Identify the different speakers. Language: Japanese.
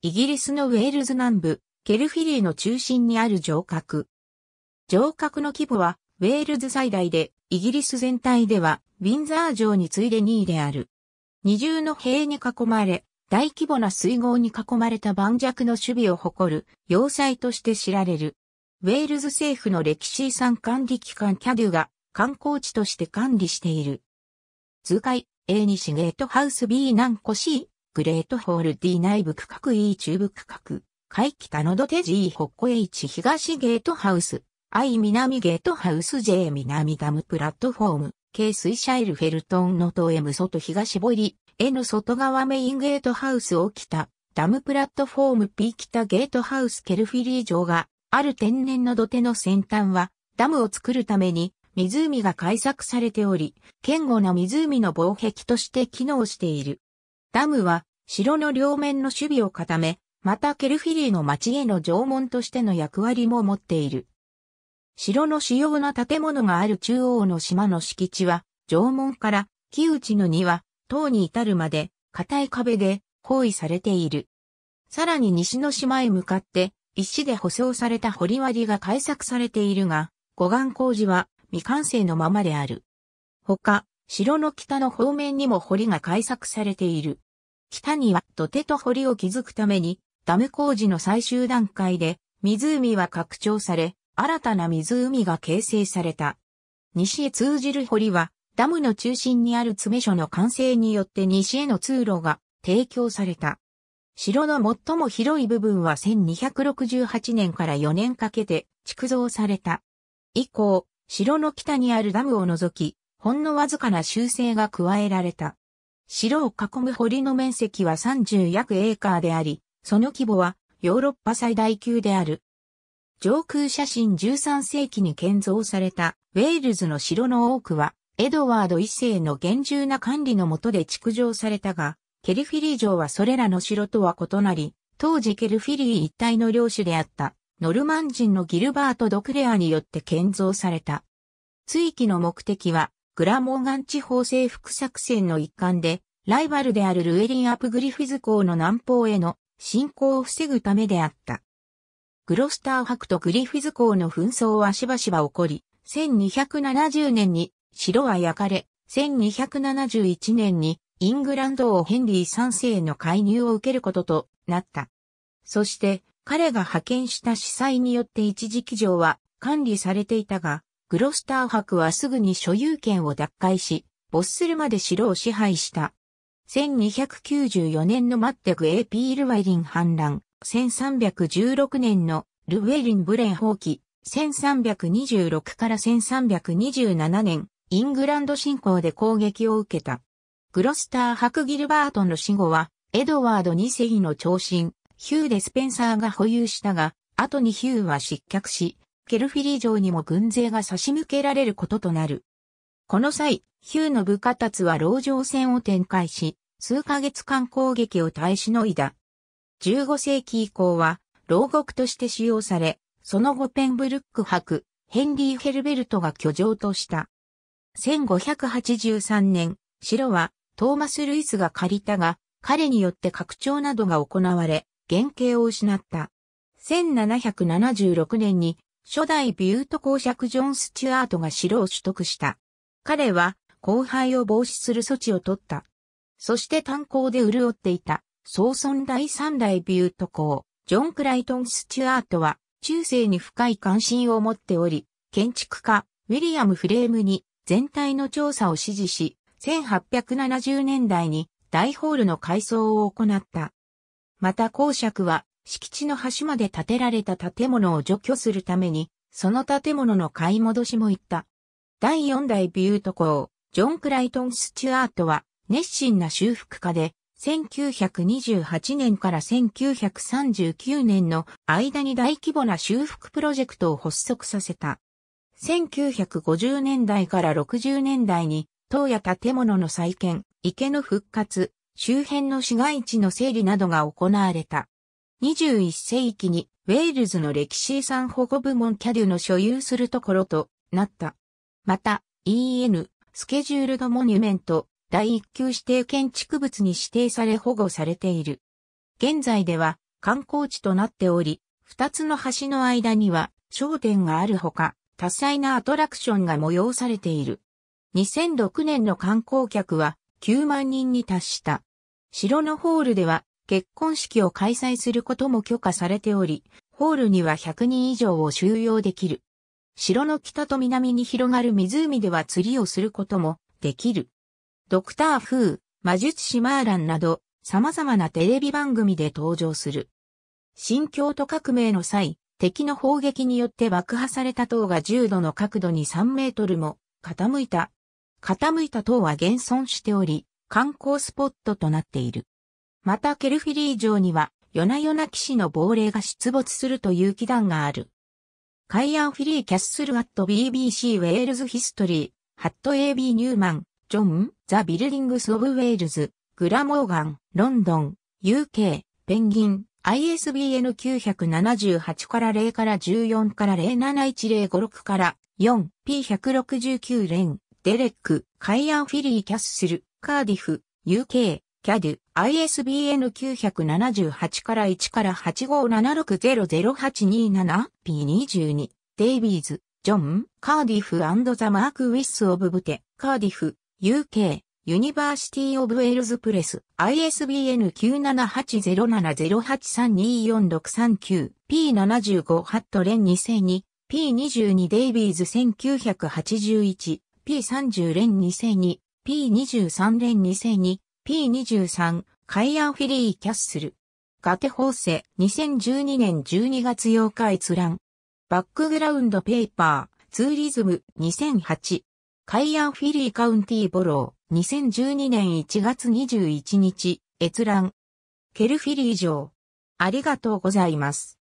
Speaker 1: イギリスのウェールズ南部、ケルフィリーの中心にある城郭。城郭の規模は、ウェールズ最大で、イギリス全体では、ウィンザー城に次いで2位である。二重の塀に囲まれ、大規模な水郷に囲まれた盤石の守備を誇る、要塞として知られる。ウェールズ政府の歴史遺産管理機関キャデュが、観光地として管理している。図解、A シゲートハウス B 南湖 C、プレートホール D 内部区画 E 中部区画、海北の土手 G 北湖 H 東ゲートハウス、I 南ゲートハウス J 南ダムプラットフォーム、K 水シャイルフェルトンのと M 外東ボリ、N 外側メインゲートハウスを北、ダムプラットフォーム P 北ゲートハウスケルフィリー城が、ある天然の土手の先端は、ダムを作るために、湖が開削されており、堅固な湖の防壁として機能している。ダムは城の両面の守備を固め、またケルフィリーの町への縄文としての役割も持っている。城の主要な建物がある中央の島の敷地は、縄文から木内の庭、塔に至るまで、硬い壁で包囲されている。さらに西の島へ向かって、石で舗装された掘割が開削されているが、護岸工事は未完成のままである。他、城の北の方面にも堀が開削されている。北には土手と堀を築くために、ダム工事の最終段階で、湖は拡張され、新たな湖が形成された。西へ通じる堀は、ダムの中心にある詰所の完成によって西への通路が提供された。城の最も広い部分は1268年から4年かけて築造された。以降、城の北にあるダムを除き、ほんのわずかな修正が加えられた。城を囲む堀の面積は30約エーカーであり、その規模はヨーロッパ最大級である。上空写真13世紀に建造されたウェールズの城の多くは、エドワード一世の厳重な管理のもとで築城されたが、ケルフィリー城はそれらの城とは異なり、当時ケルフィリー一帯の領主であったノルマン人のギルバート・ドクレアによって建造された。追記の目的はグラモーガン地方征服作戦の一環で、ライバルであるルエリン・アプグリフィズ港の南方への侵攻を防ぐためであった。グロスター博とグリフィズ港の紛争はしばしば起こり、1270年に城は焼かれ、1271年にイングランド王ヘンリー3世の介入を受けることとなった。そして彼が派遣した司祭によって一時期城は管理されていたが、グロスター博はすぐに所有権を奪回し、没するまで城を支配した。1294年のマッテグ・エーピールワイリン反乱、1316年のルウェリン・ブレン放棄、1326から1327年、イングランド侵攻で攻撃を受けた。グロスター博ギルバートンの死後は、エドワード2世の長身、ヒュー・デ・スペンサーが保有したが、後にヒューは失脚し、ケルフィリー城にも軍勢が差し向けられることとなる。この際、ヒューの部下たは牢城戦を展開し、数ヶ月間攻撃を耐えしのいだ。15世紀以降は、牢獄として使用され、その後ペンブルック博、ヘンリー・ヘルベルトが居城とした。1583年、城はトーマス・ルイスが借りたが、彼によって拡張などが行われ、原型を失った。1776年に初代ビュート公爵ジョン・スチュアートが城を取得した。彼は、荒廃を防止する措置を取った。そして炭鉱で潤っていた、総村第三代ビュート公、ジョン・クライトン・スチュアートは、中世に深い関心を持っており、建築家、ウィリアム・フレームに全体の調査を指示し、1870年代に大ホールの改装を行った。また公爵は敷地の端まで建てられた建物を除去するために、その建物の買い戻しも行った。第四代ビュート公、ジョン・クライトン・スチュアートは、熱心な修復家で、1928年から1939年の間に大規模な修復プロジェクトを発足させた。1950年代から60年代に、塔や建物の再建、池の復活、周辺の市街地の整理などが行われた。21世紀にウェールズの歴史遺産保護部門キャデュの所有するところとなった。また EN スケジュールドモニュメント第1級指定建築物に指定され保護されている。現在では観光地となっており、2つの橋の間には商店があるほか、多彩なアトラクションが催されている。2006年の観光客は9万人に達した。城のホールでは結婚式を開催することも許可されており、ホールには100人以上を収容できる。城の北と南に広がる湖では釣りをすることもできる。ドクター・フー、魔術師マーランなど様々なテレビ番組で登場する。新京都革命の際、敵の砲撃によって爆破された塔が重度の角度に3メートルも傾いた。傾いた塔は現存しており、観光スポットとなっている。またケルフィリー城には、夜な夜な騎士の亡霊が出没するという祈願がある。カイアン・フィリー・キャッスル・アット・ BBC ウェールズ・ヒストリー、ハット・ AB・ ニューマン、ジョン、ザ・ビルディングス・オブ・ウェールズ、グラモーガン、ロンドン、UK、ペンギン、ISBN 978から0から14から071056から4、P169 連、デレック、カイアン・フィリー・キャッスル、カーディフ、UK、CAD ISBN 978から1から 8576-0827P22 デイビーズ、ジョン、カーディフザ・マーク・ウィス・オブ・ブテ、カーディフ、UK、ユニバーシティ・オブ・ウェルズ・プレス、ISBN 9780708324639、P75 ハットレン2002、P22 デイビーズ1981、P30 レン2002、P23 レン2002、P23 カイアンフィリー・キャッスル。ガテホーセ2012年12月8日閲覧。バックグラウンドペーパーツーリズム2008。カイアンフィリー・カウンティー・ボロー2012年1月21日閲覧。ケルフィリー城。ありがとうございます。